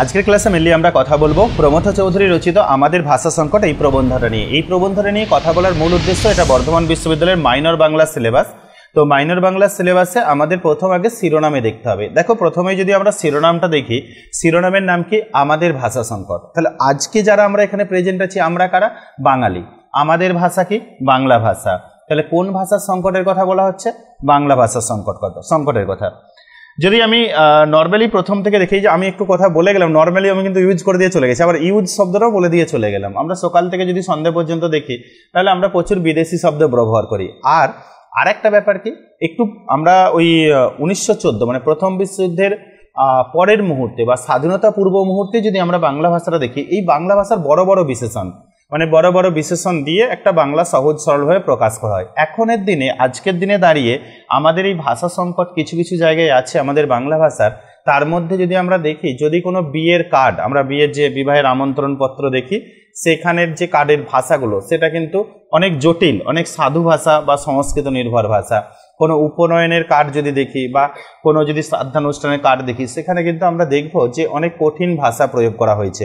আজকের ক্লাসে মেনলি আমরা কথা বলবো প্রমথ চৌধুরী রচিত আমাদের ভাষা সংকট এই প্রবন্ধটা নিয়ে এই প্রবন্ধটা নিয়ে কথা বলার মূল উদ্দেশ্য এটা বর্ধমান বিশ্ববিদ্যালয়ের মাইনর বাংলা সিলেবাস তো মাইনর বাংলা সিলেবাসে আমাদের প্রথম আগে শিরোনামে দেখতে হবে দেখো প্রথমে যদি আমরা শিরোনামটা দেখি শিরোনামের নাম কি আমাদের ভাষা সংকট তাহলে আজকে যারা আমরা এখানে প্রেজেন্ট আছি আমরা কারা বাঙালি আমাদের ভাষা কি বাংলা ভাষা তাহলে কোন ভাষার সংকটের কথা বলা হচ্ছে বাংলা ভাষার সংকট কথা সংকটের কথা যদি আমি নর্মালি প্রথম থেকে দেখি যে আমি একটু কথা বলে গেলাম নর্মালি আমি কিন্তু ইউজ করে দিয়ে চলে গেছি আবার ইউজ শব্দটাও বলে দিয়ে চলে গেলাম আমরা সকাল থেকে যদি সন্ধ্যে পর্যন্ত দেখি তাহলে আমরা প্রচুর বিদেশি শব্দ ব্যবহার করি আর আরেকটা ব্যাপার কি একটু আমরা ওই উনিশশো মানে প্রথম বিশ্বযুদ্ধের পরের মুহূর্তে বা স্বাধীনতা পূর্ব মুহূর্তে যদি আমরা বাংলা ভাষাটা দেখি এই বাংলা ভাষার বড় বড় বিশেষণ মানে বড় বড় বিশেষণ দিয়ে একটা বাংলা সহজ সরলভাবে প্রকাশ করা হয় এখনের দিনে আজকের দিনে দাঁড়িয়ে আমাদের এই ভাষা সংকট কিছু কিছু জায়গায় আছে আমাদের বাংলা ভাষার তার মধ্যে যদি আমরা দেখি যদি কোনো বিয়ের কার্ড আমরা বিয়ের যে বিবাহের আমন্ত্রণপত্র দেখি সেখানের যে কার্ডের ভাষাগুলো সেটা কিন্তু অনেক জটিল অনেক সাধু ভাষা বা সংস্কৃত নির্ভর ভাষা কোনো উপনয়নের কার্ড যদি দেখি বা কোনো যদি শ্রাদ্ধানুষ্ঠানের কার্ড দেখি সেখানে কিন্তু আমরা দেখব যে অনেক কঠিন ভাষা প্রয়োগ করা হয়েছে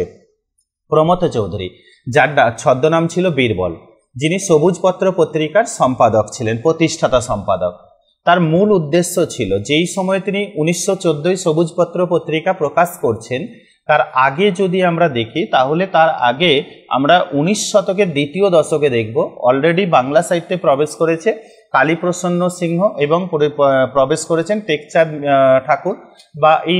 প্রমথ চৌধুরী যার ছদ্মনাম ছিল বীরবল যিনি সবুজপত্র পত্রিকার সম্পাদক ছিলেন প্রতিষ্ঠাতা সম্পাদক তার মূল উদ্দেশ্য ছিল যেই সময় তিনি উনিশশো চোদ্দোই সবুজপত্র পত্রিকা প্রকাশ করছেন তার আগে যদি আমরা দেখি তাহলে তার আগে আমরা উনিশ শতকের দ্বিতীয় দশকে দেখব অলরেডি বাংলা সাহিত্যে প্রবেশ করেছে কালীপ্রসন্ন সিংহ এবং প্রবেশ করেছেন টেকচাঁদ ঠাকুর বা এই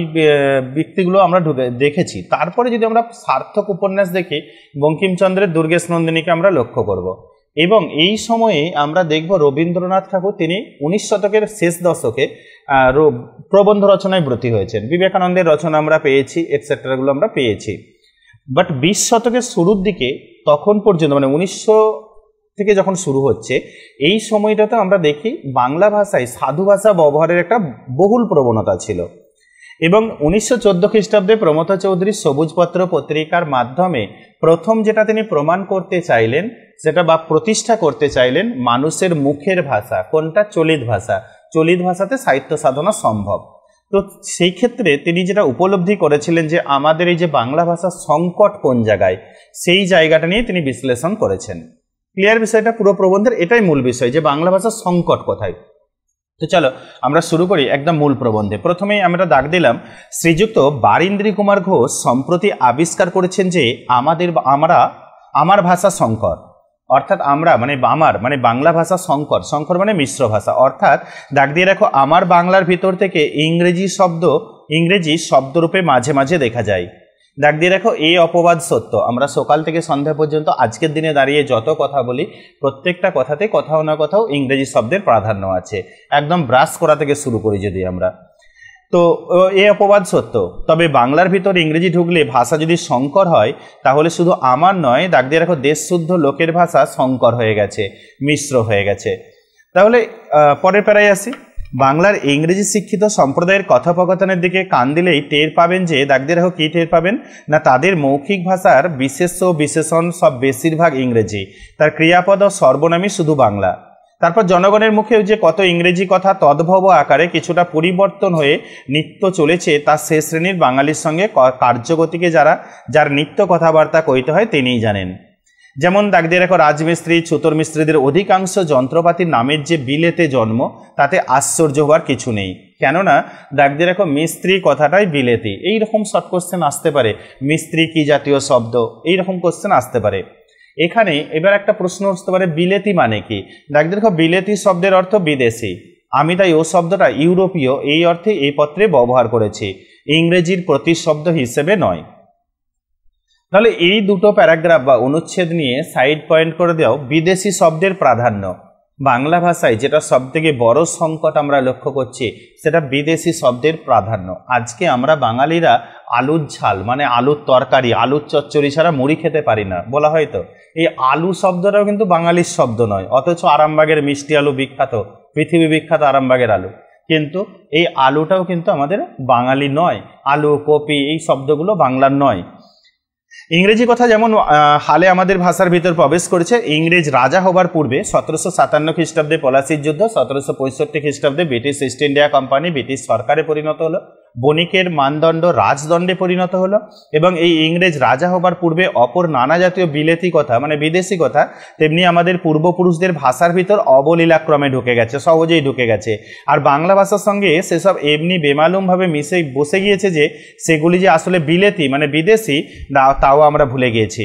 ব্যক্তিগুলো আমরা ঢুকে দেখেছি তারপরে যদি আমরা সার্থক উপন্যাস দেখি বঙ্কিমচন্দ্রের দুর্গেশ নন্দিনীকে আমরা লক্ষ্য করব। এবং এই সময়ে আমরা দেখব রবীন্দ্রনাথ ঠাকুর তিনি উনিশ শতকের শেষ দশকে প্রবন্ধ রচনায় ব্রতী হয়েছেন বিবেকানন্দের রচনা আমরা পেয়েছি এটসেট্রাগুলো আমরা পেয়েছি বাট বিশ শতকের শুরুর দিকে তখন পর্যন্ত মানে উনিশশো থেকে যখন শুরু হচ্ছে এই সময়টাতে আমরা দেখি বাংলা ভাষায় সাধু ভাষা ব্যবহারের একটা বহুল প্রবণতা ছিল এবং উনিশশো চোদ্দো খ্রিস্টাব্দে প্রমতা চৌধুরী সবুজপত্র পত্রিকার মাধ্যমে প্রথম যেটা তিনি প্রমাণ করতে চাইলেন সেটা বা প্রতিষ্ঠা করতে চাইলেন মানুষের মুখের ভাষা কোনটা চলিত ভাষা চলিত ভাষাতে সাহিত্য সাধনা সম্ভব তো সেই ক্ষেত্রে তিনি যেটা উপলব্ধি করেছিলেন যে আমাদের এই যে বাংলা ভাষার সংকট কোন জায়গায় সেই জায়গাটা নিয়ে তিনি বিশ্লেষণ করেছেন ক্লিয়ার বিষয়টা পুরো প্রবন্ধের এটাই মূল বিষয় যে বাংলা ভাষার সংকট কোথায় তো চলো আমরা শুরু করি একদম মূল প্রবন্ধে প্রথমেই আমরা দাগ দিলাম শ্রীযুক্ত বারিন্দ্রী কুমার ঘোষ সম্প্রতি আবিষ্কার করেছেন যে আমাদের আমরা আমার ভাষা সংকর অর্থাৎ আমরা মানে আমার মানে বাংলা ভাষা সংকর সংকর মানে মিশ্র ভাষা অর্থাৎ দাগ দিয়ে রাখো আমার বাংলার ভিতর থেকে ইংরেজি শব্দ ইংরেজি শব্দরূপে মাঝে মাঝে দেখা যায় দাগ দিয়ে দেখো এই অপবাদ সত্য আমরা সকাল থেকে সন্ধ্যা পর্যন্ত আজকের দিনে দাঁড়িয়ে যত কথা বলি প্রত্যেকটা কথাতে কোথাও না কোথাও ইংরেজি শব্দের প্রাধান্য আছে একদম ব্রাশ করা থেকে শুরু করি যদি আমরা তো এ অপবাদ সত্য তবে বাংলার ভিতর ইংরেজি ঢুকলে ভাষা যদি সংকর হয় তাহলে শুধু আমার নয় দাগ দিয়ে রাখো দেশশুদ্ধ লোকের ভাষা সংকর হয়ে গেছে মিশ্র হয়ে গেছে তাহলে পরের প্যারায় আসি বাংলার ইংরেজি শিক্ষিত সম্প্রদায়ের কথোপকথনের দিকে কান দিলেই টের পাবেন যে হোক কী টের পাবেন না তাদের মৌখিক ভাষার বিশেষ্য বিশেষণ সব বেশিরভাগ ইংরেজি তার ক্রিয়াপদ ও সর্বনামী শুধু বাংলা তারপর জনগণের মুখেও যে কত ইংরেজি কথা তদ্ভব আকারে কিছুটা পরিবর্তন হয়ে নিত্য চলেছে তা সে শ্রেণীর বাঙালির সঙ্গে কার্যগতিকে যারা যার নিত্য কথাবার্তা কইতে হয় তিনিই জানেন যেমন দাগ দিয়ে রাখো রাজমিস্ত্রি ছুতর মিস্ত্রিদের অধিকাংশ যন্ত্রপাতির নামের যে বিলেতে জন্ম তাতে আশ্চর্য হওয়ার কিছু নেই কেননা দাগ দিয়ে রাখো মিস্ত্রি কথাটাই বিলেতি এইরকম শর্ট কোশ্চেন আসতে পারে মিস্ত্রি কি জাতীয় শব্দ এইরকম কোশ্চেন আসতে পারে এখানে এবার একটা প্রশ্ন আসতে পারে বিলেতি মানে কি দাগ দিয়ে রাখো বিলেতি শব্দের অর্থ বিদেশি আমি তাই ও শব্দটা ইউরোপীয় এই অর্থে এই পত্রে ব্যবহার করেছি ইংরেজির প্রতিশব্দ হিসেবে নয় তাহলে এই দুটো প্যারাগ্রাফ বা অনুচ্ছেদ নিয়ে সাইড পয়েন্ট করে দেওয়া বিদেশি শব্দের প্রাধান্য বাংলা ভাষায় যেটা সবথেকে বড় সংকট আমরা লক্ষ্য করছি সেটা বিদেশি শব্দের প্রাধান্য আজকে আমরা বাঙালিরা আলুর ঝাল মানে আলুর তরকারি আলুর চচ্চড়ি ছাড়া মুড়ি খেতে পারি না বলা হয় তো এই আলু শব্দটাও কিন্তু বাঙালির শব্দ নয় অথচ আরামবাগের মিষ্টি আলু বিখ্যাত পৃথিবী বিখ্যাত আরামবাগের আলু কিন্তু এই আলুটাও কিন্তু আমাদের বাঙালি নয় আলু কপি এই শব্দগুলো বাংলার নয় ইংরেজি কথা যেমন হালে আমাদের ভাষার ভিতর প্রবেশ করেছে ইংরেজ রাজা হবার পূর্বে সতেরোশো সাতান্ন খ্রিস্টাব্দে পলাশির যুদ্ধ সতেরোশো পঁয়ষট্টি খ্রিস্টাব্দে British East India Company British সরকারে পরিণত হলো বণিকের মানদণ্ড রাজদণ্ডে পরিণত হলো এবং এই ইংরেজ রাজা হবার পূর্বে অপর নানা জাতীয় বিলেতি কথা মানে বিদেশি কথা তেমনি আমাদের পূর্বপুরুষদের ভাষার ভিতর অবলীলাক্রমে ঢুকে গেছে সহজেই ঢুকে গেছে আর বাংলা ভাষার সঙ্গে সেসব এমনি বেমালুমভাবে মিশে বসে গিয়েছে যে সেগুলি যে আসলে বিলেতি মানে বিদেশি তাও আমরা ভুলে গিয়েছি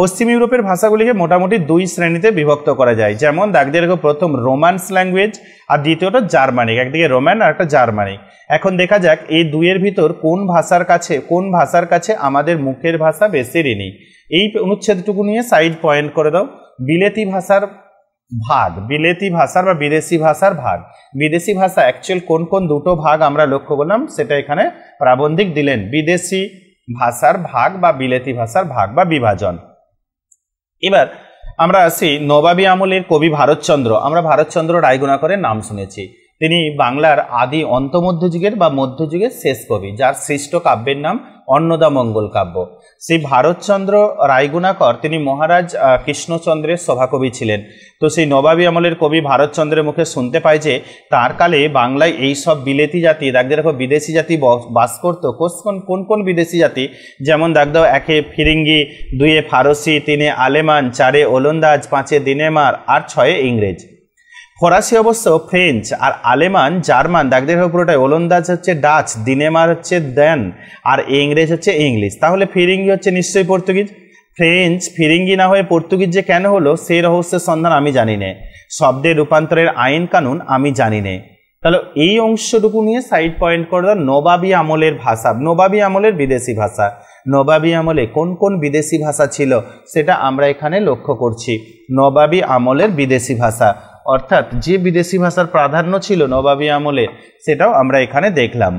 পশ্চিম ইউরোপের ভাষাগুলিকে মোটামুটি দুই শ্রেণীতে বিভক্ত করা যায় যেমন দেখো প্রথম রোমান্স ল্যাঙ্গুয়েজ আর দ্বিতীয়টা জার্মানিক একদিকে রোম্যান আর একটা জার্মানিক এখন দেখা যাক এই দুইয়ের ভিতর কোন ভাষার কাছে কোন ভাষার কাছে আমাদের মুখের ভাষা বেশি ঋণী এই অনুচ্ছেদটুকু নিয়ে সাইড পয়েন্ট করে দাও বিলেতি ভাষার ভাগ বিলেতি ভাষার বা বিদেশি ভাষার ভাগ বিদেশি ভাষা অ্যাকচুয়াল কোন কোন দুটো ভাগ আমরা লক্ষ্য করলাম সেটা এখানে প্রাবন্ধিক দিলেন বিদেশি ভাষার ভাগ বা বিলেতি ভাষার ভাগ বা বিভাজন এবার আমরা আসি নবাবী আমলের কবি ভারতচন্দ্র আমরা ভারতচন্দ্র করে নাম শুনেছি তিনি বাংলার আদি অন্তমধ্যযুগের বা মধ্যযুগের শেষ কবি যার সৃষ্ট কাব্যের নাম অন্নদামঙ্গল কাব্য সেই ভারতচন্দ্র রায়গুণাকর তিনি মহারাজ কৃষ্ণচন্দ্রের সভাকবি ছিলেন তো সেই নবাবী আমলের কবি ভারতচন্দ্রের মুখে শুনতে পায় যে তার কালে বাংলায় এই সব বিলেতি জাতি দাগদের দেখো বিদেশি জাতি বাস করতো কোন কোন কোন বিদেশি জাতি যেমন দেখ দাও একে ফিরিঙ্গি দুইয়ে ফারসি তিনে আলেমান চারে ওলন্দাজ পাঁচে দিনেমার আর ছয়ে ইংরেজ ফরাসি অবশ্য ফ্রেঞ্চ আর আলেমান জার্মান দেখদের পুরোটাই ওলন্দাজ হচ্ছে ডাচ দিনেমার হচ্ছে দেন আর ইংরেজ হচ্ছে ইংলিশ তাহলে ফিরিঙ্গি হচ্ছে নিশ্চয়ই পর্তুগিজ ফ্রেঞ্চ ফিরিঙ্গি না হয়ে পর্তুগিজ যে কেন হলো সে রহস্যের সন্ধান আমি জানি নে শব্দের রূপান্তরের আইন কানুন আমি জানি নে তাহলে এই অংশটুকু নিয়ে সাইড পয়েন্ট করে দাও নবাবী আমলের ভাষা নবাবী আমলের বিদেশি ভাষা নবাবী আমলে কোন কোন বিদেশি ভাষা ছিল সেটা আমরা এখানে লক্ষ্য করছি নবাবী আমলের বিদেশি ভাষা অর্থাৎ যে বিদেশি ভাষার প্রাধান্য ছিল নবাবী আমলে সেটাও আমরা এখানে দেখলাম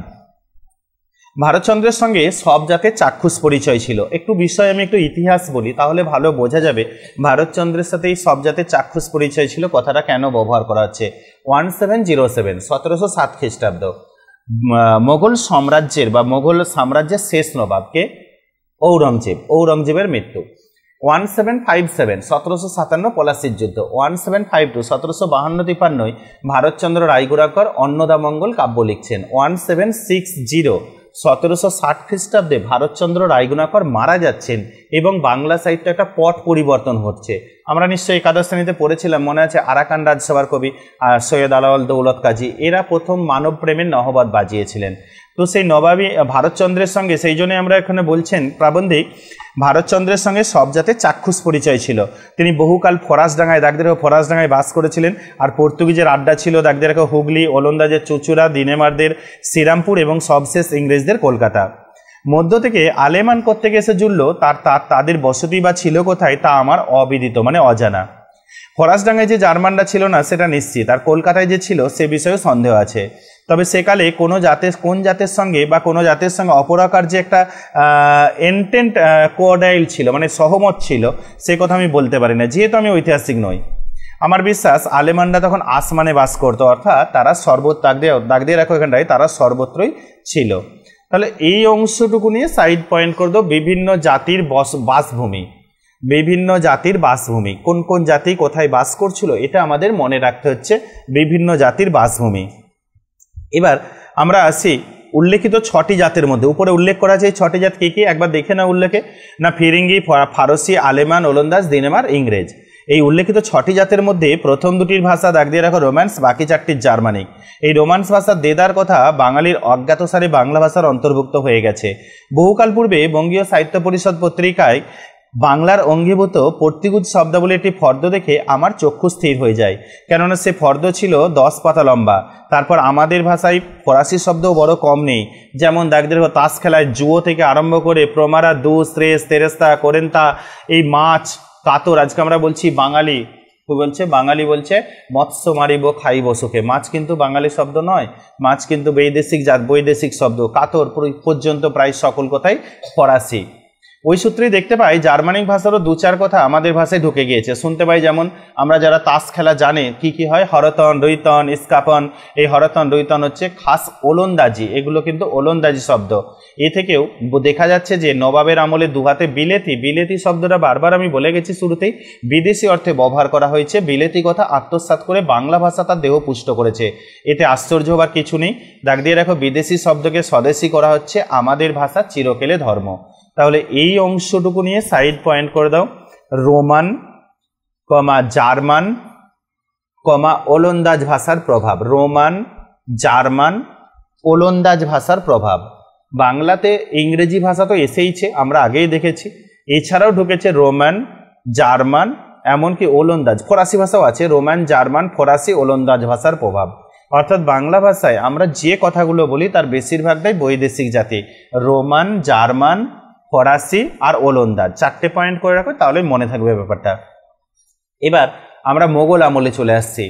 ভারতচন্দ্রের সঙ্গে সব জাতের চাক্ষুষ পরিচয় ছিল একটু বিষয় আমি একটু ইতিহাস বলি তাহলে ভালো বোঝা যাবে ভারতচন্দ্রের সাথে এই সব জাতের চাক্ষুষ পরিচয় ছিল কথাটা কেন ব্যবহার করা হচ্ছে ওয়ান সেভেন জিরো সেভেন সতেরোশো সাত খ্রিস্টাব্দ মোগল সাম্রাজ্যের বা মোগল সাম্রাজ্যের শেষ নবাবকে ঔরঙ্গজেব ঔরঙ্গজেবের মৃত্যু ওয়ান সেভেন ফাইভ সেভেন সতেরোশো সাতান্ন পলাশির যুদ্ধ ওয়ান সেভেন ফাইভ টু সতেরোশো বাহান্ন তিপান্নয় ভারতচন্দ্র রায়গুড়াকর অন্নদামঙ্গল কাব্য লিখছেন ওয়ান সেভেন সিক্স জিরো সতেরোশো ষাট খ্রিস্টাব্দে ভারতচন্দ্র রায়গুণাকর মারা যাচ্ছেন এবং বাংলা সাহিত্য একটা পট পরিবর্তন হচ্ছে আমরা নিশ্চয়ই একাদশ শ্রেণীতে পড়েছিলাম মনে আছে আরাকান রাজসভার কবি সৈয়দ আলাওয়াল দৌলত কাজী এরা প্রথম মানব প্রেমের নহবাদ বাজিয়েছিলেন তো সেই নবাবী ভারতচন্দ্রের সঙ্গে সেই জন্য আমরা এখানে বলছেন প্রাবন্ধিক ভারতচন্দ্রের সঙ্গে সব জাতে চাক্ষুষ পরিচয় ছিল তিনি বহুকাল ফরাসডাঙ্গায় দাগদের ফরাসডাঙ্গায় বাস করেছিলেন আর পর্তুগিজের আড্ডা ছিল দাগদের হুগলি ওলন্দাজের চুচুরা দিনেমারদের শ্রীরামপুর এবং সবশেষ ইংরেজদের কলকাতা মধ্য থেকে আলেমান করতে গেছে জুড়ল তার তাদের বসতি বা ছিল কোথায় তা আমার অবিদিত মানে অজানা ফরাসডাঙ্গায় যে জার্মানরা ছিল না সেটা নিশ্চিত আর কলকাতায় যে ছিল সে বিষয়ে সন্দেহ আছে তবে সেকালে কোনো জাতের কোন জাতের সঙ্গে বা কোনো জাতের সঙ্গে অপরাকার যে একটা এন্টেন্ট কোয়াডাইল ছিল মানে সহমত ছিল সে কথা আমি বলতে পারি না যেহেতু আমি ঐতিহাসিক নই আমার বিশ্বাস আলেমানরা তখন আসমানে বাস করতো অর্থাৎ তারা সর্বত্র দাগ দিয়ে দাগ দিয়ে রাখো এখানটায় তারা সর্বত্রই ছিল তাহলে এই অংশটুকু নিয়ে সাইড পয়েন্ট করে দেবো বিভিন্ন জাতির বস বাসভূমি বিভিন্ন জাতির বাসভূমি কোন কোন জাতি কোথায় বাস করছিল এটা আমাদের মনে রাখতে হচ্ছে বিভিন্ন জাতির বাসভূমি এবার আমরা আসি উল্লেখিত ছটি জাতের মধ্যে উপরে উল্লেখ করা যায় ছটি জাত কী কী একবার দেখে না উল্লেখে না ফিরিঙ্গি ফারসি আলেমান ওলন্দাজ দিনেমার ইংরেজ এই উল্লেখিত ছটি জাতের মধ্যে প্রথম দুটির ভাষা দাগ দিয়ে রাখো রোম্যান্স বাকি চারটির জার্মানিক এই রোমান্স ভাষা দেদার কথা বাঙালির অজ্ঞাতসারে বাংলা ভাষার অন্তর্ভুক্ত হয়ে গেছে বহুকাল পূর্বে বঙ্গীয় সাহিত্য পরিষদ পত্রিকায় বাংলার অঙ্গীভূত পর্তুগুজ শব্দাবলী একটি ফর্দ দেখে আমার চক্ষু স্থির হয়ে যায় কেননা সে ফর্দ ছিল দশ পাতা লম্বা তারপর আমাদের ভাষায় ফরাসি শব্দও বড় কম নেই যেমন দেখদের তাস খেলায় জুয়ো থেকে আরম্ভ করে প্রমারা দু শ্রেস তেরেস্তা করেন্তা এই মাছ কাতর আজকে আমরা বলছি বাঙালি বলছে বাঙালি বলছে মৎস্য মারিব খাই বসুকে মাছ কিন্তু বাঙালি শব্দ নয় মাছ কিন্তু বৈদেশিক জাত বৈদেশিক শব্দ কাতর পর্যন্ত প্রায় সকল কথাই ফরাসি ওই সূত্রেই দেখতে পাই জার্মানিক ভাষারও দু চার কথা আমাদের ভাষায় ঢুকে গিয়েছে শুনতে পাই যেমন আমরা যারা তাস খেলা জানে কি কি হয় হরতন রৈতন ইস্কাপন এই হরতন রৈতন হচ্ছে খাস ওলন্দাজি এগুলো কিন্তু ওলন্দাজি শব্দ এ থেকেও দেখা যাচ্ছে যে নবাবের আমলে দুহাতে বিলেতি বিলেতি শব্দটা বারবার আমি বলে গেছি শুরুতেই বিদেশি অর্থে ব্যবহার করা হয়েছে বিলেতি কথা আত্মসাত করে বাংলা ভাষা তার দেহ পুষ্ট করেছে এতে আশ্চর্য হবার কিছু নেই দাগ দিয়ে রাখো বিদেশি শব্দকে স্বদেশি করা হচ্ছে আমাদের ভাষা চিরকেলে ধর্ম তাহলে এই অংশটুকু নিয়ে সাইড পয়েন্ট করে দাও রোমান কমা জার্মান কমা ওলন্দাজ ভাষার প্রভাব রোমান জার্মান ওলন্দাজ ভাষার প্রভাব বাংলাতে ইংরেজি ভাষা তো এসেইছে আমরা আগেই দেখেছি এছাড়াও ঢুকেছে রোমান জার্মান এমনকি ওলন্দাজ ফরাসি ভাষাও আছে রোমান জার্মান ফরাসি ওলন্দাজ ভাষার প্রভাব অর্থাৎ বাংলা ভাষায় আমরা যে কথাগুলো বলি তার বেশিরভাগটাই বৈদেশিক জাতি রোমান জার্মান ফরাসি আর ওলন্দাজ চারটে পয়েন্ট করে রাখো তাহলে মনে থাকবে ব্যাপারটা এবার আমরা মোগল আমলে চলে আসছি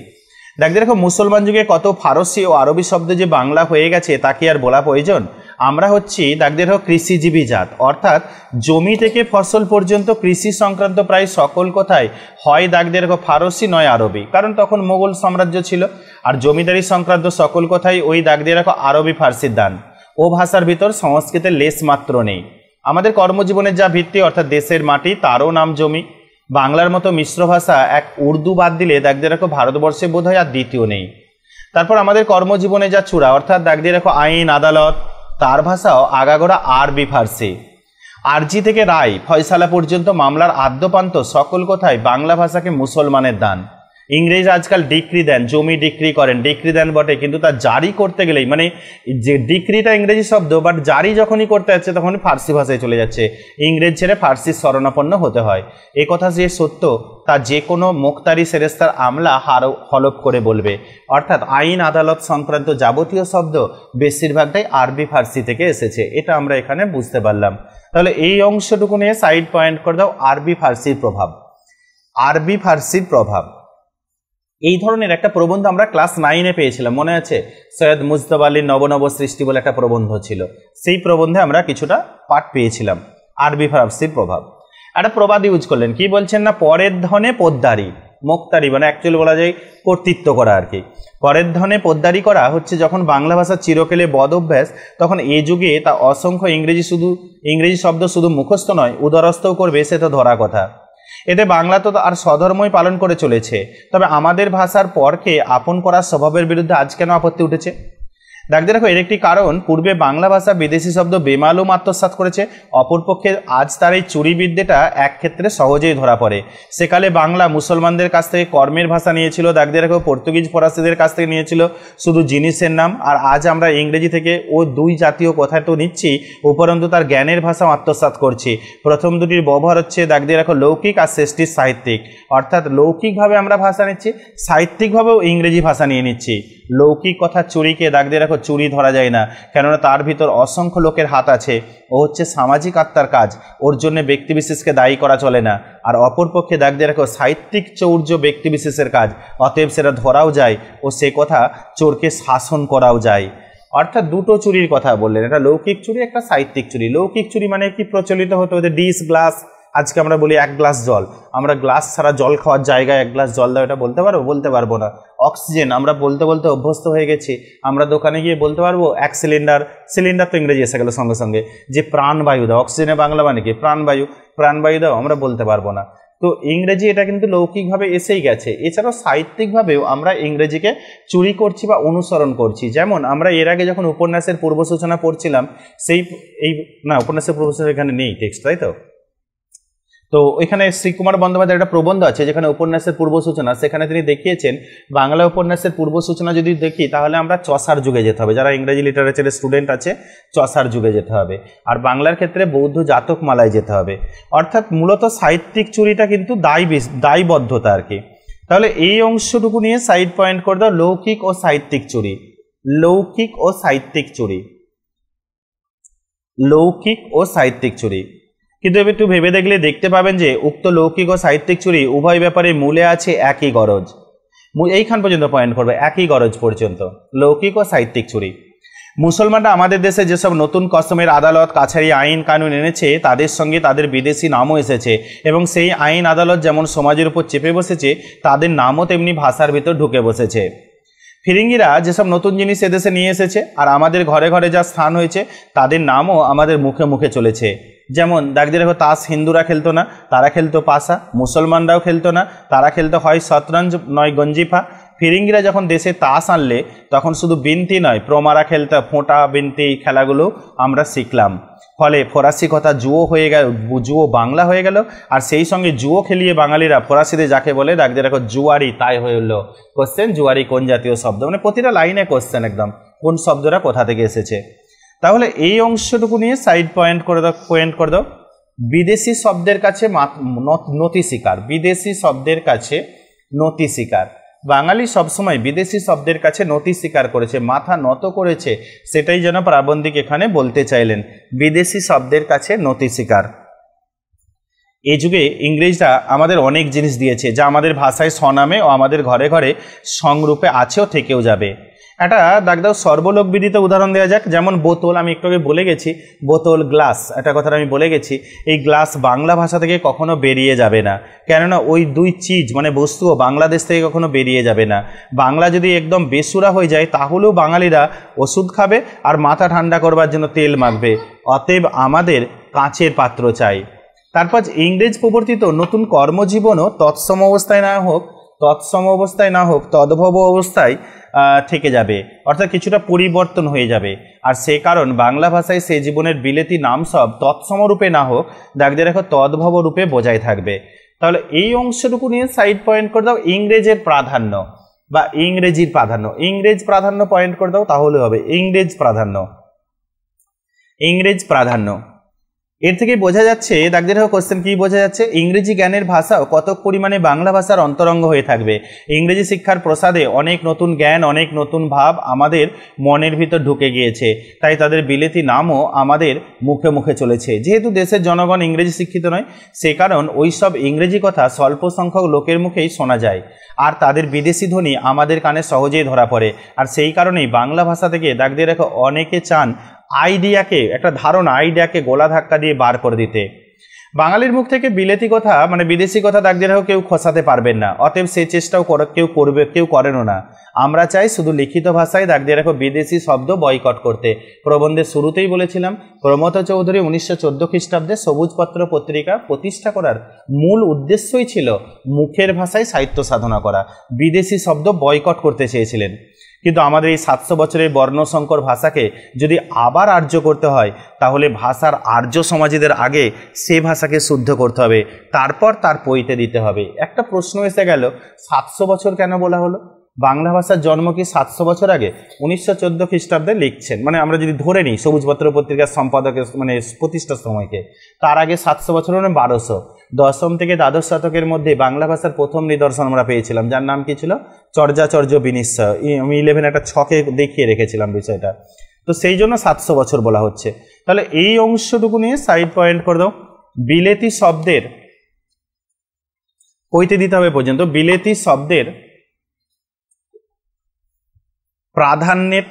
দেখতে দেখো মুসলমান যুগে কত ফারসি ও আরবি শব্দ যে বাংলা হয়ে গেছে তা কি আর বলা প্রয়োজন আমরা হচ্ছি দেখতে দেখো কৃষিজীবী জাত অর্থাৎ জমি থেকে ফসল পর্যন্ত কৃষি সংক্রান্ত প্রায় সকল কথাই হয় দাগদের দেখো ফারসি নয় আরবি কারণ তখন মোগল সাম্রাজ্য ছিল আর জমিদারি সংক্রান্ত সকল কথাই ওই দিয়ে দেখো আরবি ফার্সির দান ও ভাষার ভিতর সংস্কৃতের লেশ মাত্র নেই আমাদের কর্মজীবনের যা ভিত্তি অর্থাৎ দেশের মাটি তারও নাম জমি বাংলার মতো মিশ্র ভাষা এক উর্দু বাদ দিলে দেখ দিয়ে রাখো ভারতবর্ষে বোধ হয় আর দ্বিতীয় নেই তারপর আমাদের কর্মজীবনে যা চূড়া অর্থাৎ দেখ দিয়ে রাখো আইন আদালত তার ভাষাও আগাগোড়া আরবি ফার্সি আরজি থেকে রায় ফয়সালা পর্যন্ত মামলার আদ্যপান্ত সকল কথায় বাংলা ভাষাকে মুসলমানের দান ইংরেজ আজকাল ডিক্রি দেন জমি ডিক্রি করেন ডিক্রি দেন বটে কিন্তু তা জারি করতে গেলেই মানে যে ডিক্রিটা ইংরেজি শব্দ বাট জারি যখনই করতে যাচ্ছে তখন ফার্সি ভাষায় চলে যাচ্ছে ইংরেজ ছেড়ে ফার্সির শরণাপন্ন হতে হয় এ কথা যে সত্য তা যে কোনো মোক্তারি সেরেস্তার আমলা হার হলপ করে বলবে অর্থাৎ আইন আদালত সংক্রান্ত যাবতীয় শব্দ বেশিরভাগটাই আরবি ফার্সি থেকে এসেছে এটা আমরা এখানে বুঝতে পারলাম তাহলে এই অংশটুকু নিয়ে সাইড পয়েন্ট করে দাও আরবি ফার্সির প্রভাব আরবি ফার্সির প্রভাব এই ধরনের একটা প্রবন্ধ আমরা ক্লাস নাইনে পেয়েছিলাম মনে আছে সৈয়দ মুজতাব আলীর নবনব সৃষ্টি বলে একটা প্রবন্ধ ছিল সেই প্রবন্ধে আমরা কিছুটা পাঠ পেয়েছিলাম আরবি ফারসির প্রভাব একটা প্রবাদ ইউজ করলেন কি বলছেন না পরের ধনে পোদ্দারি মোক্তারি মানে অ্যাকচুয়ালি বলা যায় কর্তৃত্ব করা আর কি পরের ধনে পদ্মারি করা হচ্ছে যখন বাংলা ভাষা চিরকেলে বদ অভ্যাস তখন এ যুগে তা অসংখ্য ইংরেজি শুধু ইংরেজি শব্দ শুধু মুখস্থ নয় উদারস্থও করবে সে তো ধরা কথা এতে বাংলা তো আর স্বধর্মই পালন করে চলেছে তবে আমাদের ভাষার পরকে আপন করার স্বভাবের বিরুদ্ধে আজ কেন আপত্তি উঠেছে দেখতে দেখো এর একটি কারণ পূর্বে বাংলা ভাষা বিদেশি শব্দ বেমালুম আত্মসাত করেছে অপরপক্ষে আজ তার এই চুরিবিদ্যেটা এক ক্ষেত্রে সহজেই ধরা পড়ে সেকালে বাংলা মুসলমানদের কাছ থেকে কর্মের ভাষা নিয়েছিল দেখতে দেখো পর্তুগিজ ফরাসিদের কাছ থেকে নিয়েছিল শুধু জিনিসের নাম আর আজ আমরা ইংরেজি থেকে ও দুই জাতীয় কথা তো নিচ্ছি উপরন্তু তার জ্ঞানের ভাষা আত্মসাত করছি প্রথম দুটির ব্যবহার হচ্ছে দেখতে দেখো লৌকিক আর শ্রেষ্ঠীর সাহিত্যিক অর্থাৎ লৌকিকভাবে আমরা ভাষা নিচ্ছি সাহিত্যিকভাবেও ইংরেজি ভাষা নিয়ে নিচ্ছি লৌকিক কথা চুরিকে দাগ দিয়ে রাখো চুরি ধরা যায় না কেননা তার ভিতর অসংখ্য লোকের হাত আছে ও হচ্ছে সামাজিক আত্মার কাজ ওর জন্য ব্যক্তিবিশেষকে দায়ী করা চলে না আর অপরপক্ষে দেখ দিয়ে রাখো সাহিত্যিক চৌর্য ব্যক্তিবিশেষের কাজ অতএব সেটা ধরাও যায় ও সে কথা চোরকে শাসন করাও যায় অর্থাৎ দুটো চুরির কথা বললেন একটা লৌকিক চুরি একটা সাহিত্যিক চুরি লৌকিক চুরি মানে কি প্রচলিত হতো যে ডিস গ্লাস আজকে আমরা বলি এক গ্লাস জল আমরা গ্লাস ছাড়া জল খাওয়ার জায়গায় এক গ্লাস জল দাও এটা বলতে পারবো বলতে পারবো না অক্সিজেন আমরা বলতে বলতে অভ্যস্ত হয়ে গেছি আমরা দোকানে গিয়ে বলতে পারবো এক সিলিন্ডার সিলিন্ডার তো ইংরেজি এসে গেলো সঙ্গে সঙ্গে যে প্রাণবায়ু দাও অক্সিজেনের বাংলা মানে কি প্রাণবায়ু প্রাণবায়ু দাও আমরা বলতে পারবো না তো ইংরেজি এটা কিন্তু লৌকিকভাবে এসেই গেছে এছাড়াও সাহিত্যিকভাবেও আমরা ইংরেজিকে চুরি করছি বা অনুসরণ করছি যেমন আমরা এর আগে যখন উপন্যাসের পূর্ব সূচনা পড়ছিলাম সেই এই না উপন্যাসের পূর্ব সূচনা এখানে নেই টেক্সট তাই তো তো এখানে শ্রীকুমার বন্দ্যোপাধ্যায় একটা প্রবন্ধ আছে যেখানে উপন্যাসের পূর্ব সূচনা সেখানে তিনি দেখিয়েছেন বাংলা উপন্যাসের পূর্ব সূচনা যদি দেখি তাহলে আমরা চষার যুগে যেতে হবে যারা ইংরেজি লিটারেচারের স্টুডেন্ট আছে চষার যুগে যেতে হবে আর বাংলার ক্ষেত্রে বৌদ্ধ জাতকমালায় যেতে হবে অর্থাৎ মূলত সাহিত্যিক চুরিটা কিন্তু দায়ী দায়বদ্ধতা আর কি তাহলে এই অংশটুকু নিয়ে সাইড পয়েন্ট করে দাও লৌকিক ও সাহিত্যিক চুরি লৌকিক ও সাহিত্যিক চুরি লৌকিক ও সাহিত্যিক চুরি কিন্তু একটু ভেবে দেখলে দেখতে পাবেন যে উক্ত লৌকিক ও সাহিত্যিক চুরি উভয় ব্যাপারে মূলে আছে একই গরজ এইখান পর্যন্ত পয়েন্ট করবে একই গরজ পর্যন্ত লৌকিক ও সাহিত্যিক চুরি মুসলমানরা আমাদের দেশে যেসব নতুন কসমের আদালত কাছারি আইন কানুন এনেছে তাদের সঙ্গে তাদের বিদেশি নামও এসেছে এবং সেই আইন আদালত যেমন সমাজের উপর চেপে বসেছে তাদের নামও তেমনি ভাষার ভিতর ঢুকে বসেছে ফিরিঙ্গিরা যেসব নতুন জিনিস এদেশে নিয়ে এসেছে আর আমাদের ঘরে ঘরে যা স্থান হয়েছে তাদের নামও আমাদের মুখে মুখে চলেছে যেমন দেখতে দেখো তাস হিন্দুরা খেলতো না তারা খেলতো পাশা মুসলমানরাও খেলতো না তারা খেলতো হয় শতরঞ্জ নয় গঞ্জিফা ফিরিঙ্গিরা যখন দেশে তাস আনলে তখন শুধু বিনতি নয় প্রমারা খেলতে ফোঁটা বিনতি এই খেলাগুলো আমরা শিখলাম ফলে ফরাসি কথা জুয়ো হয়ে গেল জুয়ো বাংলা হয়ে গেল আর সেই সঙ্গে জুয়ো খেলিয়ে বাঙালিরা ফরাসিতে যাকে বলে ডাকতে রাখো জুয়ারি তাই হয়ে উঠল কোশ্চেন জুয়ারি কোন জাতীয় শব্দ মানে প্রতিটা লাইনে কোশ্চেন একদম কোন শব্দটা কোথা থেকে এসেছে তাহলে এই অংশটুকু নিয়ে সাইড পয়েন্ট করে দাও পয়েন্ট করে দাও বিদেশি শব্দের কাছে নতি শিকার বিদেশি শব্দের কাছে নতি শিকার বাঙালি সবসময় বিদেশি শব্দের কাছে নতি স্বীকার করেছে মাথা নত করেছে সেটাই যেন প্রাবন্ধিক এখানে বলতে চাইলেন বিদেশি শব্দের কাছে নতি স্বীকার এই যুগে ইংরেজরা আমাদের অনেক জিনিস দিয়েছে যা আমাদের ভাষায় স্বনামে ও আমাদের ঘরে ঘরে সংরূপে আছেও থেকেও যাবে একটা দাগদাও সর্বলোক বিদিত উদাহরণ দেওয়া যাক যেমন বোতল আমি একটু আগে বলে গেছি বোতল গ্লাস একটা কথা আমি বলে গেছি এই গ্লাস বাংলা ভাষা থেকে কখনো বেরিয়ে যাবে না কেননা ওই দুই চিজ মানে বস্তুও বাংলাদেশ থেকে কখনো বেরিয়ে যাবে না বাংলা যদি একদম বেসুরা হয়ে যায় তাহলেও বাঙালিরা ওষুধ খাবে আর মাথা ঠান্ডা করবার জন্য তেল মাখবে অতএব আমাদের কাঁচের পাত্র চাই তারপর ইংরেজ প্রবর্তিত নতুন কর্মজীবনও তৎসম অবস্থায় না হোক তৎসম অবস্থায় না হোক তদ্ভব অবস্থায় থেকে যাবে অর্থাৎ কিছুটা পরিবর্তন হয়ে যাবে আর সে কারণ বাংলা ভাষায় সে জীবনের বিলেতি নাম সব তৎসমরূপে না হোক দিয়ে দেখো তদ্ভব রূপে বজায় থাকবে তাহলে এই অংশটুকু নিয়ে সাইড পয়েন্ট করে দাও ইংরেজের প্রাধান্য বা ইংরেজির প্রাধান্য ইংরেজ প্রাধান্য পয়েন্ট করে দাও তাহলে হবে ইংরেজ প্রাধান্য ইংরেজ প্রাধান্য এর থেকে বোঝা যাচ্ছে দাগদের কোশ্চেন কি বোঝা যাচ্ছে ইংরেজি জ্ঞানের ভাষাও কতক পরিমাণে বাংলা ভাষার অন্তরঙ্গ হয়ে থাকবে ইংরেজি শিক্ষার প্রসাদে অনেক নতুন জ্ঞান অনেক নতুন ভাব আমাদের মনের ভিতর ঢুকে গিয়েছে তাই তাদের বিলেতি নামও আমাদের মুখে মুখে চলেছে যেহেতু দেশের জনগণ ইংরেজি শিক্ষিত নয় সে কারণ ওই সব ইংরেজি কথা স্বল্প সংখ্যক লোকের মুখেই শোনা যায় আর তাদের বিদেশি ধ্বনি আমাদের কানে সহজেই ধরা পড়ে আর সেই কারণেই বাংলা ভাষা থেকে দাগদের রেখে অনেকে চান আইডিয়াকে একটা ধারণা আইডিয়াকে গোলা ধাক্কা দিয়ে বার করে দিতে বাঙালির মুখ থেকে বিলেতি কথা মানে বিদেশি কথা ডাক দিয়ে কেউ খসাতে পারবেন না অতএব সেই চেষ্টাও করে কেউ করবে কেউ করেনও না আমরা চাই শুধু লিখিত ভাষায় দাগ দিয়ে রাখো বিদেশি শব্দ বয়কট করতে প্রবন্ধের শুরুতেই বলেছিলাম প্রমত চৌধুরী উনিশশো চোদ্দো খ্রিস্টাব্দে সবুজপত্র পত্রিকা প্রতিষ্ঠা করার মূল উদ্দেশ্যই ছিল মুখের ভাষায় সাহিত্য সাধনা করা বিদেশি শব্দ বয়কট করতে চেয়েছিলেন কিন্তু আমাদের এই সাতশো বছরের বর্ণসংকর ভাষাকে যদি আবার আর্য করতে হয় তাহলে ভাষার আর্য সমাজীদের আগে সে ভাষাকে শুদ্ধ করতে হবে তারপর তার পইতে দিতে হবে একটা প্রশ্ন এসে গেল সাতশো বছর কেন বলা হলো বাংলা ভাষার জন্ম কি সাতশো বছর আগে উনিশশো চোদ্দো খ্রিস্টাব্দে লিখছেন মানে আমরা যদি ধরে নিই সবুজপত্র পত্রিকার সম্পাদকের মানে প্রতিষ্ঠার সময়কে তার আগে সাতশো বছর মানে বারোশো দশম থেকে দ্বাদশ শতকের মধ্যে বাংলা ভাষার প্রথম নিদর্শন আমরা পেয়েছিলাম যার নাম কি ছিল চর্যাচর্য বিনিশ্চয় আমি ইলেভেন একটা ছকে দেখিয়ে রেখেছিলাম বিষয়টা তো সেই জন্য সাতশো বছর বলা হচ্ছে তাহলে এই অংশটুকু নিয়ে সাইড পয়েন্ট করে দাও বিলেতি শব্দের কইতে দিতে হবে পর্যন্ত বিলেতি শব্দের প্রাধান্যের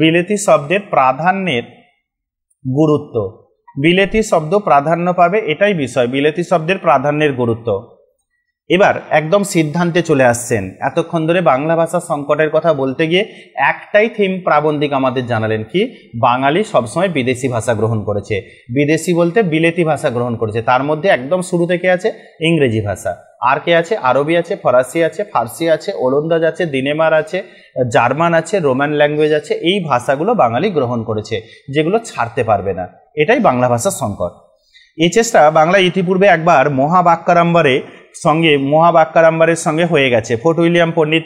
বিলেতি শব্দের প্রাধান্যের গুরুত্ব বিলেতি শব্দ প্রাধান্য পাবে এটাই বিষয় বিলেতি শব্দের প্রাধান্যের গুরুত্ব এবার একদম সিদ্ধান্তে চলে আসছেন এতক্ষণ ধরে বাংলা ভাষা সংকটের কথা বলতে গিয়ে একটাই থিম প্রাবন্ধিক আমাদের জানালেন কি বাঙালি সবসময় বিদেশি ভাষা গ্রহণ করেছে বিদেশি বলতে বিলেতি ভাষা গ্রহণ করেছে তার মধ্যে একদম শুরু থেকে আছে ইংরেজি ভাষা আর কে আছে আরবি আছে ফরাসি আছে ফার্সি আছে ওলন্দাজ আছে দিনেমার আছে জার্মান আছে রোমান ল্যাঙ্গুয়েজ আছে এই ভাষাগুলো বাঙালি গ্রহণ করেছে যেগুলো ছাড়তে পারবে না এটাই বাংলা ভাষার সংকট এই চেষ্টা বাংলা ইতিপূর্বে একবার মহাবাক্যারম্বরে সঙ্গে মহাবাক্যারাম্বারের সঙ্গে হয়ে গেছে ফোর্ট উইলিয়াম পণ্ডিত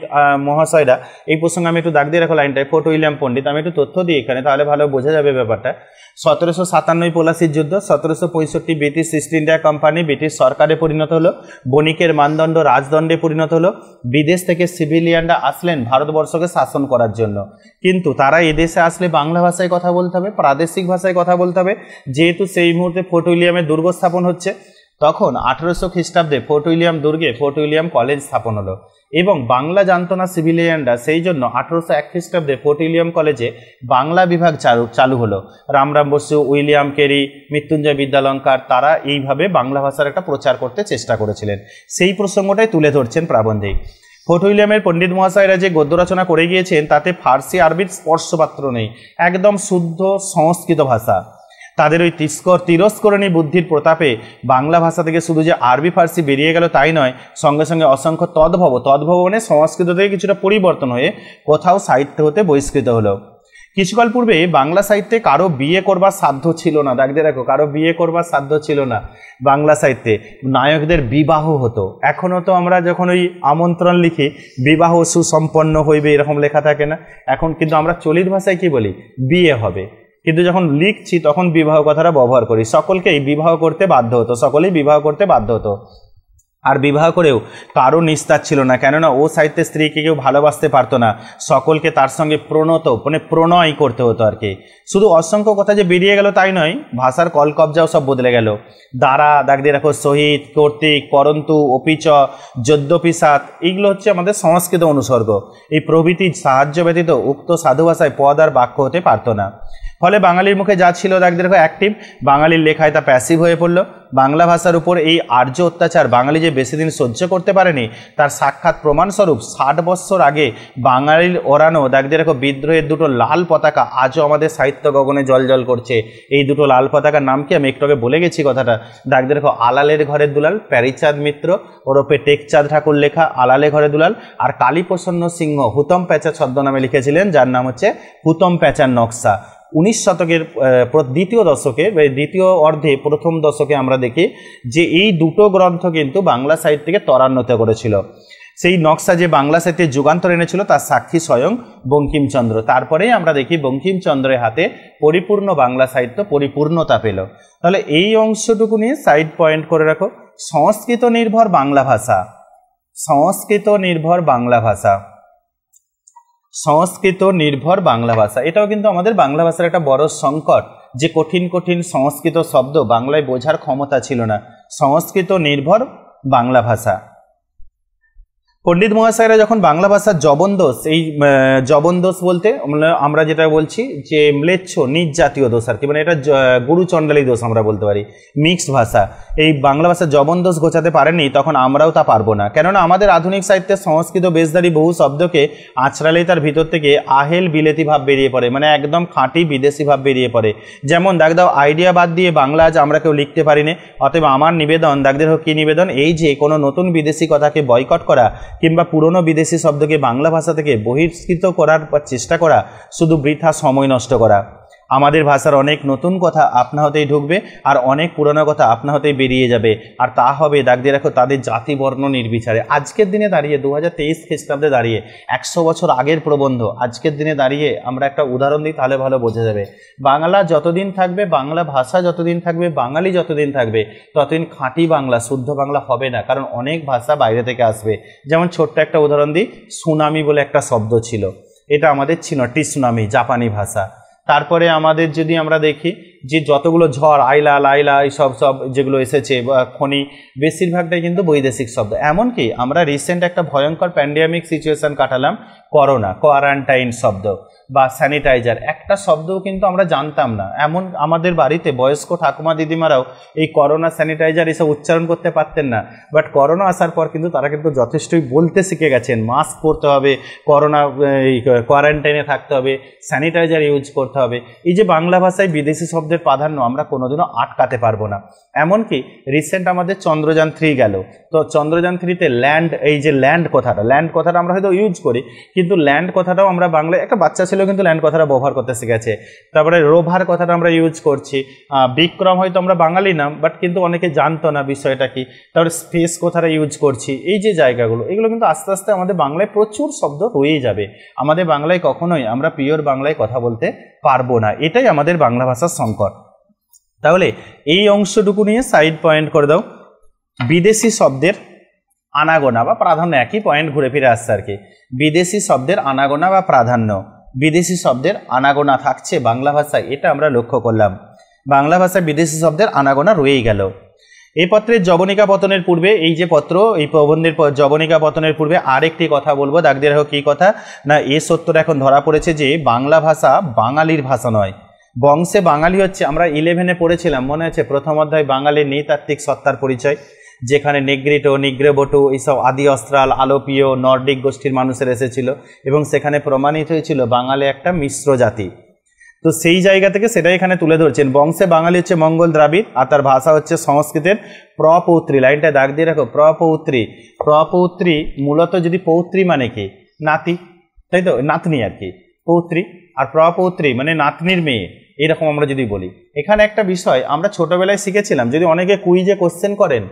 মহাশয়রা এই প্রসঙ্গে আমি একটু দাগ দিয়ে রাখো লাইনটায় ফোর্ট উইলিয়াম পণ্ডিত আমি একটু তথ্য দিই এখানে তাহলে ভালো বোঝা যাবে ব্যাপারটা সতেরোশো সাতান্নই পলাশির যুদ্ধ সতেরোশো পঁয়ষট্টি British East India Company British সরকারে পরিণত হলো বণিকের মানদণ্ড রাজদণ্ডে পরিণত হলো বিদেশ থেকে সিভিলিয়ানরা আসলেন ভারতবর্ষকে শাসন করার জন্য কিন্তু তারা এদেশে আসলে বাংলা ভাষায় কথা বলতে হবে প্রাদেশিক ভাষায় কথা বলতে হবে যেহেতু সেই মুহূর্তে ফোর্ট উইলিয়ামের দুর্গ স্থাপন হচ্ছে তখন আঠেরোশো খ্রিস্টাব্দে ফোর্ট উইলিয়াম দুর্গে ফোর্ট উইলিয়াম কলেজ স্থাপন হলো এবং বাংলা জানত না সিভিলিয়ানরা সেই জন্য আঠারোশো এক খ্রিস্টাব্দে ফোর্ট উইলিয়াম কলেজে বাংলা বিভাগ চালু চালু হলো রামরাম বসু উইলিয়াম কেরি মৃত্যুঞ্জয় বিদ্যালঙ্কার তারা এইভাবে বাংলা ভাষার একটা প্রচার করতে চেষ্টা করেছিলেন সেই প্রসঙ্গটাই তুলে ধরছেন প্রাবন্ধিক ফোর্ট উইলিয়ামের পণ্ডিত মহাশয়রা যে গদ্য রচনা করে গিয়েছেন তাতে ফার্সি আরবির স্পর্শপাত্র নেই একদম শুদ্ধ সংস্কৃত ভাষা তাদের ওই তিস্কর তিরস্করণী বুদ্ধির প্রতাপে বাংলা ভাষা থেকে শুধু যে আরবি ফার্সি বেরিয়ে গেল তাই নয় সঙ্গে সঙ্গে অসংখ্য তদ্ভব তদ্ভব মানে সংস্কৃত থেকে কিছুটা পরিবর্তন হয়ে কোথাও সাহিত্য হতে বহিষ্কৃত হলো কিছুকাল পূর্বে বাংলা সাহিত্যে কারো বিয়ে করবার সাধ্য ছিল না দেখতে দেখো কারো বিয়ে করবার সাধ্য ছিল না বাংলা সাহিত্যে নায়কদের বিবাহ হতো এখনও তো আমরা যখন ওই আমন্ত্রণ লিখি বিবাহ সুসম্পন্ন হইবে এরকম লেখা থাকে না এখন কিন্তু আমরা চলিত ভাষায় কি বলি বিয়ে হবে কিন্তু যখন লিখছি তখন বিবাহ কথাটা ব্যবহার করি সকলকেই বিবাহ করতে বাধ্য হতো সকলেই বিবাহ করতে বাধ্য হতো আর বিবাহ করেও কারো নিস্তার ছিল না কেননা ও সাহিত্যে স্ত্রীকে কেউ ভালোবাসতে পারতো না সকলকে তার সঙ্গে প্রণত মানে প্রণয় করতে হতো আর কি শুধু অসংখ্য কথা যে বেরিয়ে গেল তাই নয় ভাষার কলকবজাও সব বদলে গেল দাঁড়া দাগ দিয়ে রাখো শহীদ কর্তৃক করন্তু অপিচ যদ্যপিসাত এইগুলো হচ্ছে আমাদের সংস্কৃত অনুসর্গ এই প্রভৃতি সাহায্য ব্যতীত উক্ত সাধু ভাষায় পদ আর বাক্য হতে পারতো না ফলে বাঙালির মুখে যা ছিল দেখো অ্যাক্টিভ বাঙালির লেখায় তা প্যাসিভ হয়ে পড়ল বাংলা ভাষার উপর এই আর্য অত্যাচার বাঙালি যে বেশি দিন সহ্য করতে পারেনি তার সাক্ষাৎ প্রমাণস্বরূপ ষাট বৎসর আগে বাঙালির ওড়ানো দেখতে দেখো বিদ্রোহের দুটো লাল পতাকা আজও আমাদের সাহিত্য গগনে জলজল করছে এই দুটো লাল পতাকার নাম কি আমি একটু আগে বলে গেছি কথাটা দেখতে দেখো আলালের ঘরের দুলাল প্যারিচাঁদ মিত্র ওরপে টেকচাঁদ ঠাকুর লেখা আলালে ঘরে দুলাল আর কালীপ্রসন্ন সিংহ হুতম প্যাচা ছদ্মনামে লিখেছিলেন যার নাম হচ্ছে হুতম প্যাচার নকশা উনিশ শতকের দ্বিতীয় দশকে দ্বিতীয় অর্ধে প্রথম দশকে আমরা দেখি যে এই দুটো গ্রন্থ কিন্তু বাংলা সাহিত্যকে ত্বরান্বিত করেছিল সেই নকশা যে বাংলা সাহিত্যে যুগান্তর এনেছিল তার সাক্ষী স্বয়ং বঙ্কিমচন্দ্র তারপরেই আমরা দেখি বঙ্কিমচন্দ্রের হাতে পরিপূর্ণ বাংলা সাহিত্য পরিপূর্ণতা পেল তাহলে এই অংশটুকু নিয়ে সাইড পয়েন্ট করে রাখো সংস্কৃত নির্ভর বাংলা ভাষা সংস্কৃত নির্ভর বাংলা ভাষা সংস্কৃত নির্ভর বাংলা ভাষা এটাও কিন্তু আমাদের বাংলা ভাষার একটা বড় সংকট যে কঠিন কঠিন সংস্কৃত শব্দ বাংলায় বোঝার ক্ষমতা ছিল না সংস্কৃত নির্ভর বাংলা ভাষা পণ্ডিত মহাশয়রা যখন বাংলা ভাষার জবনদোষ এই জবনদোষ বলতে আমরা যেটা বলছি যে ম্লেচ্ছ নিজ জাতীয় দোষ আর কি মানে এটা গুরুচণ্ডালী দোষ আমরা বলতে পারি মিক্সড ভাষা এই বাংলা ভাষার জবনদোষ গোছাতে পারেনি তখন আমরাও তা পারবো না কেননা আমাদের আধুনিক সাহিত্যের সংস্কৃত বেশদারি বহু শব্দকে আঁচড়ালেই তার ভিতর থেকে আহেল বিলেতি ভাব বেরিয়ে পড়ে মানে একদম খাঁটি বিদেশি ভাব বেরিয়ে পড়ে যেমন দেখ দাও আইডিয়া বাদ দিয়ে বাংলা আজ আমরা কেউ লিখতে পারি অতএব আমার নিবেদন দেখদের হোক কী নিবেদন এই যে কোনো নতুন বিদেশি কথাকে বয়কট করা কিংবা পুরনো বিদেশি শব্দকে বাংলা ভাষা থেকে বহিষ্কৃত করার চেষ্টা করা শুধু বৃথা সময় নষ্ট করা আমাদের ভাষার অনেক নতুন কথা আপনা হতেই ঢুকবে আর অনেক পুরনো কথা আপনা হতেই বেরিয়ে যাবে আর তা হবে দাগ দিয়ে রাখো তাদের জাতি বর্ণ নির্বিচারে আজকের দিনে দাঁড়িয়ে দু হাজার তেইশ খ্রিস্টাব্দে দাঁড়িয়ে একশো বছর আগের প্রবন্ধ আজকের দিনে দাঁড়িয়ে আমরা একটা উদাহরণ দিই তাহলে ভালো বোঝা যাবে বাংলা যতদিন থাকবে বাংলা ভাষা যতদিন থাকবে বাঙালি যতদিন থাকবে ততদিন খাঁটি বাংলা শুদ্ধ বাংলা হবে না কারণ অনেক ভাষা বাইরে থেকে আসবে যেমন ছোট্ট একটা উদাহরণ দিই সুনামি বলে একটা শব্দ ছিল এটা আমাদের ছিল টিসুনামি জাপানি ভাষা তারপরে আমাদের যদি আমরা দেখি যে যতগুলো ঝড় আইলা লাইলা সব সব যেগুলো এসেছে খনি বেশিরভাগটাই কিন্তু বৈদেশিক শব্দ এমনকি আমরা রিসেন্ট একটা ভয়ঙ্কর প্যান্ডেমিক সিচুয়েশন কাটালাম করোনা কোয়ারান্টাইন শব্দ বা স্যানিটাইজার একটা শব্দও কিন্তু আমরা জানতাম না এমন আমাদের বাড়িতে বয়স্ক ঠাকুমা দিদিমারাও এই করোনা স্যানিটাইজার এসব উচ্চারণ করতে পারতেন না বাট করোনা আসার পর কিন্তু তারা কিন্তু যথেষ্টই বলতে শিখে গেছেন মাস্ক পরতে হবে করোনা এই কোয়ারেন্টাইনে থাকতে হবে স্যানিটাইজার ইউজ করতে হবে এই যে বাংলা ভাষায় বিদেশি শব্দ সমুদ্রের প্রাধান্য আমরা কোনোদিনও আটকাতে পারবো না এমনকি রিসেন্ট আমাদের চন্দ্রযান থ্রি গেল তো চন্দ্রযান থ্রিতে ল্যান্ড এই যে ল্যান্ড কথাটা ল্যান্ড কথাটা আমরা হয়তো ইউজ করি কিন্তু ল্যান্ড কথাটাও আমরা বাংলায় একটা বাচ্চা ছেলেও কিন্তু ল্যান্ড কথাটা ব্যবহার করতে শিখেছে তারপরে রোভার কথাটা আমরা ইউজ করছি বিক্রম হয়তো আমরা বাঙালি নাম বাট কিন্তু অনেকে জানতো না বিষয়টা কি তারপরে স্পেস কথাটা ইউজ করছি এই যে জায়গাগুলো এগুলো কিন্তু আস্তে আস্তে আমাদের বাংলায় প্রচুর শব্দ রয়েই যাবে আমাদের বাংলায় কখনোই আমরা পিওর বাংলায় কথা বলতে পারবো না এটাই আমাদের বাংলা ভাষার সংকট তাহলে এই অংশটুকু নিয়ে সাইড পয়েন্ট করে দাও বিদেশি শব্দের আনাগোনা বা প্রাধান্য একই পয়েন্ট ঘুরে ফিরে আসছে আর কি বিদেশি শব্দের আনাগোনা বা প্রাধান্য বিদেশি শব্দের আনাগোনা থাকছে বাংলা ভাষায় এটা আমরা লক্ষ্য করলাম বাংলা ভাষায় বিদেশি শব্দের আনাগোনা রয়েই গেল এই পত্রের জবনিকা পতনের পূর্বে এই যে পত্র এই প্রবন্ধের জবনিকা পতনের পূর্বে আরেকটি কথা বলবো দাগদের হোক কী কথা না এ সত্যটা এখন ধরা পড়েছে যে বাংলা ভাষা বাঙালির ভাষা নয় বংশে বাঙালি হচ্ছে আমরা ইলেভেনে পড়েছিলাম মনে আছে প্রথম অধ্যায় বাঙালির নৃতাত্ত্বিক সত্তার পরিচয় যেখানে নিগ্রিটো নিগ্রেবটু এইসব আদি অস্ত্রাল আলোপীয় নর্ডিক গোষ্ঠীর মানুষের এসেছিল এবং সেখানে প্রমাণিত হয়েছিল বাঙালি একটা মিশ্র জাতি তো সেই জায়গা থেকে সেটাই এখানে তুলে ধরছেন বংশে বাঙালি হচ্ছে মঙ্গল দ্রাবিড় আর তার ভাষা হচ্ছে সংস্কৃতের প্রপৌত্রী লাইনটা দাগ দিয়ে রাখো প্রপৌত্রী প্রপৌত্রী মূলত যদি পৌত্রী মানে কি নাতি তাই তো নাতনি আর কি পৌত্রী আর প্রপৌত্রী মানে নাতনির মেয়ে এরকম আমরা যদি বলি এখানে একটা বিষয় আমরা ছোটবেলায় শিখেছিলাম যদি অনেকে কুইজে কোশ্চেন করেন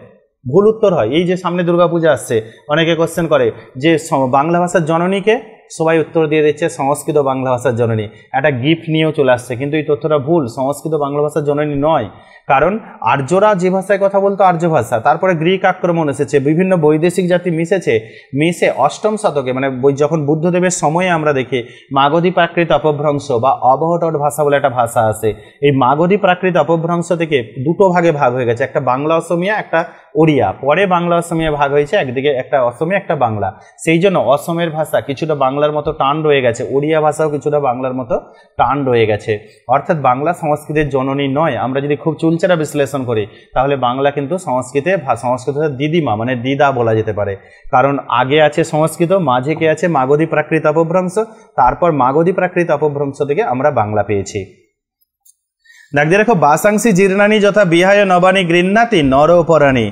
ভুল উত্তর হয় এই যে সামনে দুর্গাপূজা আসছে অনেকে কোশ্চেন করে যে বাংলা ভাষার জননীকে সবাই উত্তর দিয়ে দিচ্ছে সংস্কৃত বাংলা ভাষার জননী একটা গিফট নিয়েও চলে আসছে কিন্তু এই তথ্যটা ভুল সংস্কৃত বাংলা ভাষার জননী নয় কারণ আর্যরা যে ভাষায় কথা বলতো আর্য ভাষা তারপরে গ্রিক আক্রমণ এসেছে বিভিন্ন বৈদেশিক জাতি মিশেছে মিশে অষ্টম শতকে মানে যখন বুদ্ধদেবের সময়ে আমরা দেখি মাগধী প্রাকৃত অপভ্রংশ বা অবহটট ভাষা বলে একটা ভাষা আছে এই মাগধী প্রাকৃত অপভ্রংশ থেকে দুটো ভাগে ভাগ হয়ে গেছে একটা বাংলা অসমিয়া একটা ওড়িয়া পরে বাংলা অসমিয়া ভাগ হয়েছে একদিকে একটা অসমিয়া একটা বাংলা সেই জন্য অসমের ভাষা কিছুটা বাংলার মতো টান রয়ে গেছে ওড়িয়া ভাষাও কিছুটা বাংলার মতো টান রয়ে গেছে অর্থাৎ বাংলা সংস্কৃতির জননী নয় আমরা যদি খুব চুল সেটা বিশ্লেষণ করি তাহলে বাংলা কিন্তু সংস্কৃতে সংস্কৃত দিদিমা মানে দিদা বলা যেতে পারে কারণ আগে আছে সংস্কৃত মাঝে কে আছে মাগধী প্রাকৃত অপভ্রংশ তারপর মাগধী প্রাকৃত অপভ্রংশ থেকে আমরা বাংলা পেয়েছি দিয়ে দেখো বাসাংশী জীর্ণানি যথা বিহায় নবানি নর নরপরাণী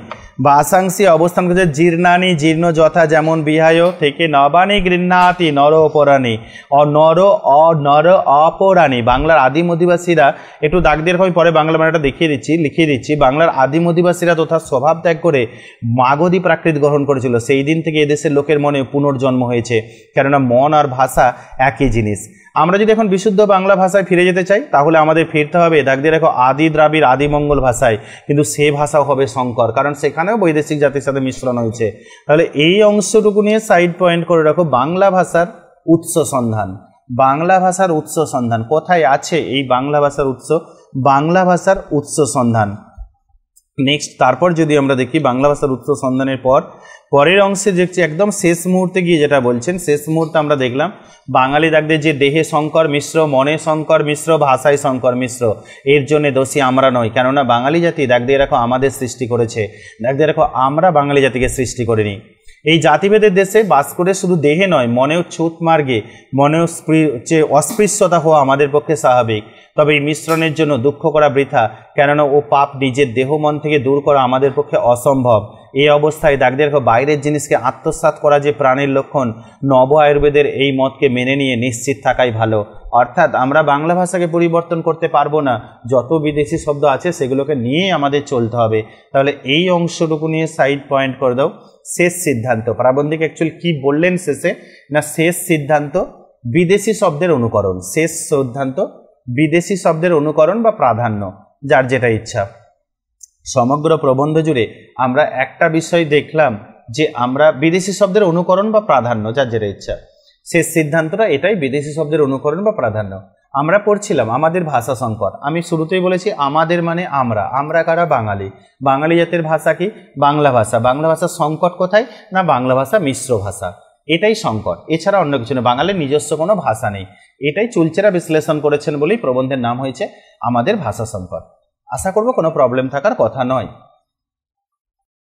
বাসাংসী অবস্থান করছে জীর্ণানি জীর্ণ যথা যেমন বিহায় থেকে নবানী গৃহনাতি নর অপরাণী অ নর অ নর অপরাণী বাংলার আদিম অধিবাসীরা একটু ডাক দিয়ে আমি পরে বাংলা বাংলাটা দেখিয়ে দিচ্ছি লিখিয়ে দিচ্ছি বাংলার আদিম অধিবাসীরা তথা স্বভাব ত্যাগ করে মাগধী প্রাকৃত গ্রহণ করেছিল সেই দিন থেকে এদেশের লোকের মনে পুনর্জন্ম হয়েছে কেননা মন আর ভাষা একই জিনিস আমরা যদি এখন বিশুদ্ধ বাংলা ভাষায় ফিরে যেতে চাই তাহলে আমাদের ফিরতে হবে দাগ দিয়ে রাখো আদি দ্রাবিড় আদিমঙ্গল ভাষায় কিন্তু সে ভাষাও হবে সংকর কারণ সেখানেও বৈদেশিক জাতির সাথে মিশ্রণ হয়েছে তাহলে এই অংশটুকু নিয়ে সাইড পয়েন্ট করে রাখো বাংলা ভাষার উৎস সন্ধান বাংলা ভাষার উৎস সন্ধান কোথায় আছে এই বাংলা ভাষার উৎস বাংলা ভাষার উৎস সন্ধান নেক্সট তারপর যদি আমরা দেখি বাংলা ভাষার উৎস সন্ধানের পর পরের অংশে দেখছি একদম শেষ মুহূর্তে গিয়ে যেটা বলছেন শেষ মুহূর্তে আমরা দেখলাম বাঙালি ডাকদের যে দেহে শঙ্কর মিশ্র মনে শঙ্কর মিশ্র ভাষায় শঙ্কর মিশ্র এর জন্য দোষী আমরা নই কেননা বাঙালি জাতি ডাকদের রাখো আমাদের সৃষ্টি করেছে ডাকদের রাখো আমরা বাঙালি জাতিকে সৃষ্টি করিনি এই জাতিভেদের দেশে বাস করে শুধু দেহে নয় মনেও ছুত মার্গে মনেও যে অস্পৃশ্যতা হওয়া আমাদের পক্ষে স্বাভাবিক তবে এই মিশ্রণের জন্য দুঃখ করা বৃথা কেননা ও পাপ নিজের দেহ মন থেকে দূর করা আমাদের পক্ষে অসম্ভব এই অবস্থায় দেখো বাইরের জিনিসকে আত্মসাত করা যে প্রাণের লক্ষণ নব আয়ুর্বেদের এই মতকে মেনে নিয়ে নিশ্চিত থাকাই ভালো অর্থাৎ আমরা বাংলা ভাষাকে পরিবর্তন করতে পারবো না যত বিদেশি শব্দ আছে সেগুলোকে নিয়ে আমাদের চলতে হবে তাহলে এই অংশটুকু নিয়ে সাইড পয়েন্ট করে দাও শেষ সিদ্ধান্ত প্রাবন্ধিক অ্যাকচুয়ালি কি বললেন শেষে না শেষ সিদ্ধান্ত বিদেশি শব্দের অনুকরণ শেষ সিদ্ধান্ত বিদেশি শব্দের অনুকরণ বা প্রাধান্য যার যেটা ইচ্ছা সমগ্র প্রবন্ধ জুড়ে আমরা একটা বিষয় দেখলাম যে আমরা বিদেশি শব্দের অনুকরণ বা প্রাধান্য যার যেটা ইচ্ছা শেষ সিদ্ধান্তটা এটাই বিদেশি শব্দের অনুকরণ বা প্রাধান্য আমরা পড়ছিলাম আমাদের ভাষা সংকট আমি শুরুতেই বলেছি আমাদের মানে আমরা আমরা কারা বাঙালি বাঙালি জাতের ভাষা কি বাংলা ভাষা বাংলা ভাষার সংকট কোথায় না বাংলা ভাষা মিশ্র ভাষা এটাই সংকট এছাড়া অন্য কিছু না বাঙালির নিজস্ব কোনো ভাষা নেই এটাই চুলচেরা বিশ্লেষণ করেছেন বলেই প্রবন্ধের নাম হয়েছে আমাদের ভাষা সংকট আশা করব কোনো প্রবলেম থাকার কথা নয়